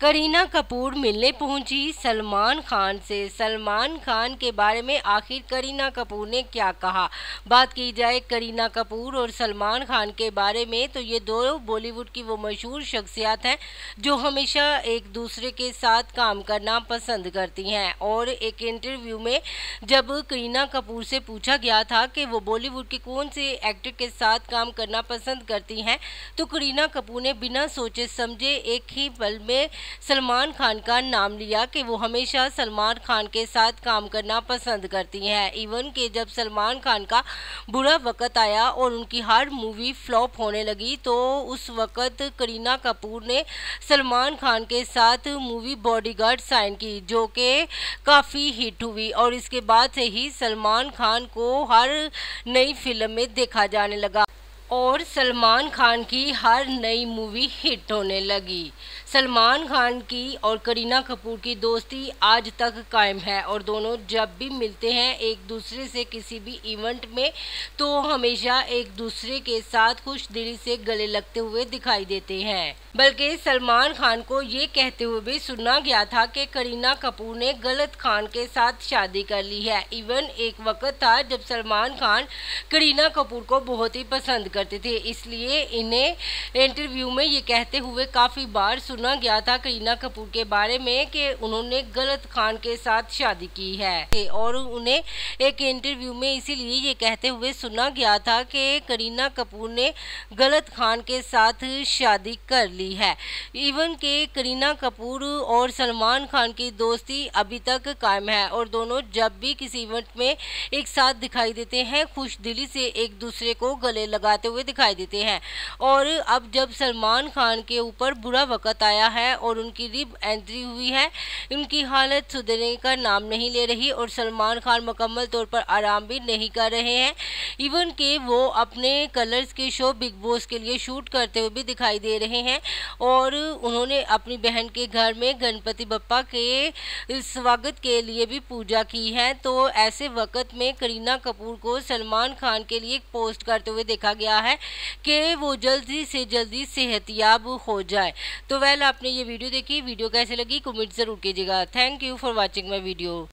करीना कपूर मिलने पहुंची सलमान खान से सलमान खान के बारे में आखिर करीना कपूर ने क्या कहा बात की जाए करीना कपूर और सलमान खान के बारे में तो ये दो बॉलीवुड की वो मशहूर शख्सियात हैं जो हमेशा एक दूसरे के साथ काम करना पसंद करती हैं और एक इंटरव्यू में जब करीना कपूर से पूछा गया था कि वो बॉलीवुड के कौन से एक्टर के साथ काम करना पसंद करती हैं तो करीना कपूर ने बिना सोचे समझे एक ही पल में सलमान खान का नाम लिया कि वो हमेशा सलमान खान के साथ काम करना पसंद करती हैं इवन के जब सलमान खान का बुरा वक़्त आया और उनकी हर मूवी फ्लॉप होने लगी तो उस वक़्त करीना कपूर ने सलमान खान के साथ मूवी बॉडीगार्ड साइन की जो कि काफ़ी हिट हुई और इसके बाद से ही सलमान खान को हर नई फिल्म में देखा जाने लगा और सलमान खान की हर नई मूवी हिट होने लगी सलमान खान की और करीना कपूर की दोस्ती आज तक कायम है और दोनों जब भी मिलते हैं एक दूसरे से किसी भी इवेंट में तो हमेशा एक दूसरे के साथ खुश दिली से गले लगते हुए दिखाई देते हैं बल्कि सलमान खान को ये कहते हुए भी सुना गया था कि करीना कपूर ने गलत खान के साथ शादी कर ली है इवन एक वक्त था जब सलमान खान करीना कपूर को बहुत ही पसंद कर करते थे इसलिए इन्हें इंटरव्यू में ये कहते हुए काफ़ी बार सुना गया था करीना कपूर के बारे में कि उन्होंने गलत खान के साथ शादी की है और उन्हें एक इंटरव्यू में इसीलिए ये कहते हुए सुना गया था कि करीना कपूर ने गलत खान के साथ शादी कर ली है इवन के करीना कपूर और सलमान खान की दोस्ती अभी तक कायम है और दोनों जब भी किसी इवेंट में एक साथ दिखाई देते हैं खुश दिली से एक दूसरे को गले लगाते हुए हुए दिखाई देते हैं और अब जब सलमान खान के ऊपर बुरा वक़्त आया है और उनकी रिब एंट्री हुई है उनकी हालत सुधरने का नाम नहीं ले रही और सलमान खान मुकम्मल तौर पर आराम भी नहीं कर रहे हैं इवन के वो अपने कलर्स के शो बिग बॉस के लिए शूट करते हुए भी दिखाई दे रहे हैं और उन्होंने अपनी बहन के घर में गणपति बप्पा के स्वागत के लिए भी पूजा की है तो ऐसे वक़्त में करीना कपूर को सलमान खान के लिए पोस्ट करते हुए देखा गया किया है कि वो जल्दी से जल्दी सेहतियाब हो जाए तो वेल आपने ये वीडियो देखी वीडियो कैसे लगी कमेंट ज़रूर कीजिएगा thank you for watching my video